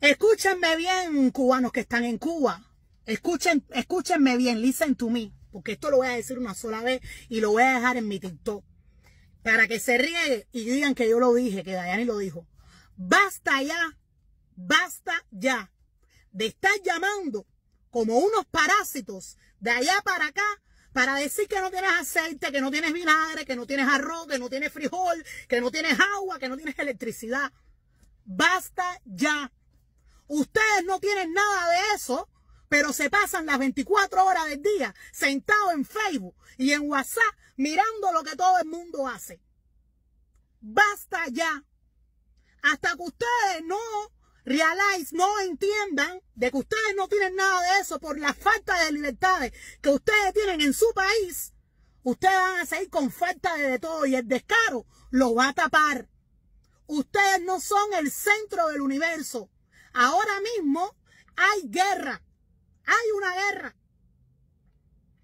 Escúchenme bien, cubanos que están en Cuba. Escuchen, escúchenme bien, listen to me. Porque esto lo voy a decir una sola vez y lo voy a dejar en mi TikTok. Para que se riegue y digan que yo lo dije, que Dayani lo dijo. Basta ya, basta ya de estar llamando como unos parásitos de allá para acá para decir que no tienes aceite, que no tienes vinagre, que no tienes arroz, que no tienes frijol, que no tienes agua, que no tienes electricidad. Basta ya. Ustedes no tienen nada de eso, pero se pasan las 24 horas del día sentados en Facebook y en WhatsApp mirando lo que todo el mundo hace. Basta ya. Hasta que ustedes no realicen, no entiendan de que ustedes no tienen nada de eso por la falta de libertades que ustedes tienen en su país, ustedes van a seguir con falta de, de todo y el descaro lo va a tapar. Ustedes no son el centro del universo. Ahora mismo hay guerra. Hay una guerra.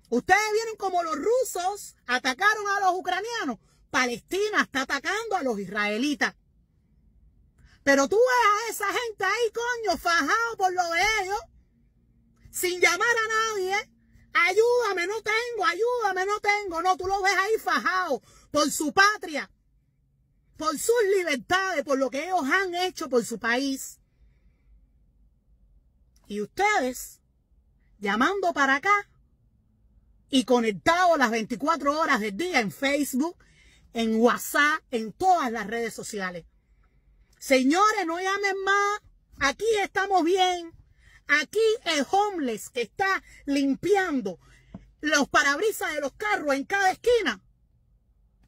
Ustedes vieron como los rusos atacaron a los ucranianos. Palestina está atacando a los israelitas. Pero tú ves a esa gente ahí, coño, fajado por lo de ellos, sin llamar a nadie. Ayúdame, no tengo, ayúdame, no tengo. No, tú lo ves ahí fajado por su patria, por sus libertades, por lo que ellos han hecho por su país. Y ustedes llamando para acá y conectados las 24 horas del día en Facebook, en WhatsApp, en todas las redes sociales. Señores, no llamen más. Aquí estamos bien. Aquí el homeless que está limpiando los parabrisas de los carros en cada esquina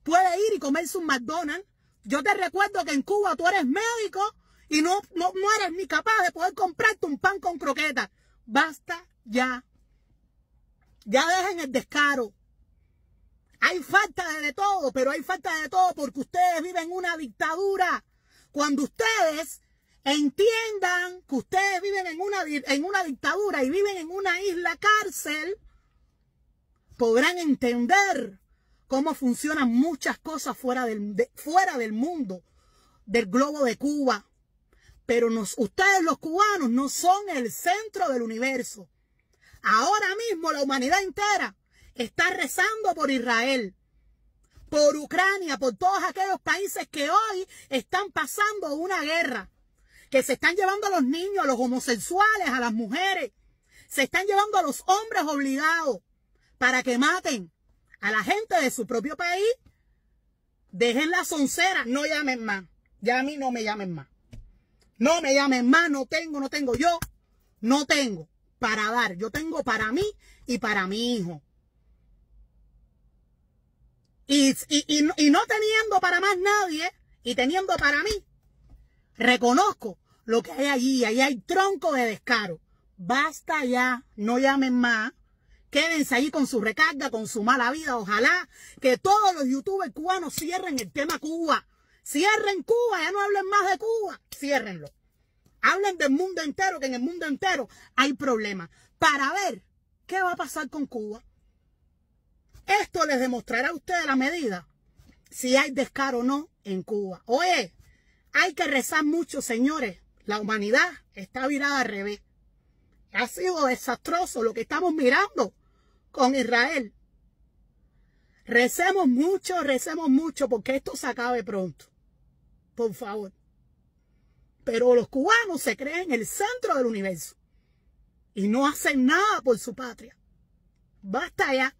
puede ir y comerse un McDonald's. Yo te recuerdo que en Cuba tú eres médico y no, no, eres ni capaz de poder comprarte un pan con croquetas. Basta ya. Ya dejen el descaro. Hay falta de todo, pero hay falta de todo porque ustedes viven una dictadura. Cuando ustedes entiendan que ustedes viven en una, en una dictadura y viven en una isla cárcel, podrán entender cómo funcionan muchas cosas fuera del, fuera del mundo, del globo de Cuba, pero nos, ustedes los cubanos no son el centro del universo. Ahora mismo la humanidad entera está rezando por Israel, por Ucrania, por todos aquellos países que hoy están pasando una guerra, que se están llevando a los niños, a los homosexuales, a las mujeres, se están llevando a los hombres obligados para que maten a la gente de su propio país. Dejen la soncera, no llamen más. Ya a mí no me llamen más. No me llamen más, no tengo, no tengo. Yo no tengo para dar. Yo tengo para mí y para mi hijo. Y, no teniendo para más nadie y teniendo para mí, reconozco lo que hay allí. Ahí hay tronco de descaro. Basta ya, no llamen más. Quédense ahí con su recarga, con su mala vida. Ojalá que todos los youtubers cubanos cierren el tema Cuba. Cierren Cuba, ya no hablen más de Cuba. Ciérrenlo. Hablen del mundo entero, que en el mundo entero hay problemas. Para ver qué va a pasar con Cuba. Esto les demostrará a ustedes la medida. Si hay descaro o no en Cuba. Oye, hay que rezar mucho, señores. La humanidad está virada al revés. Ha sido desastroso lo que estamos mirando con Israel. Recemos mucho, recemos mucho porque esto se acabe pronto por favor. Pero los cubanos se creen el centro del universo y no hacen nada por su patria. Basta ya.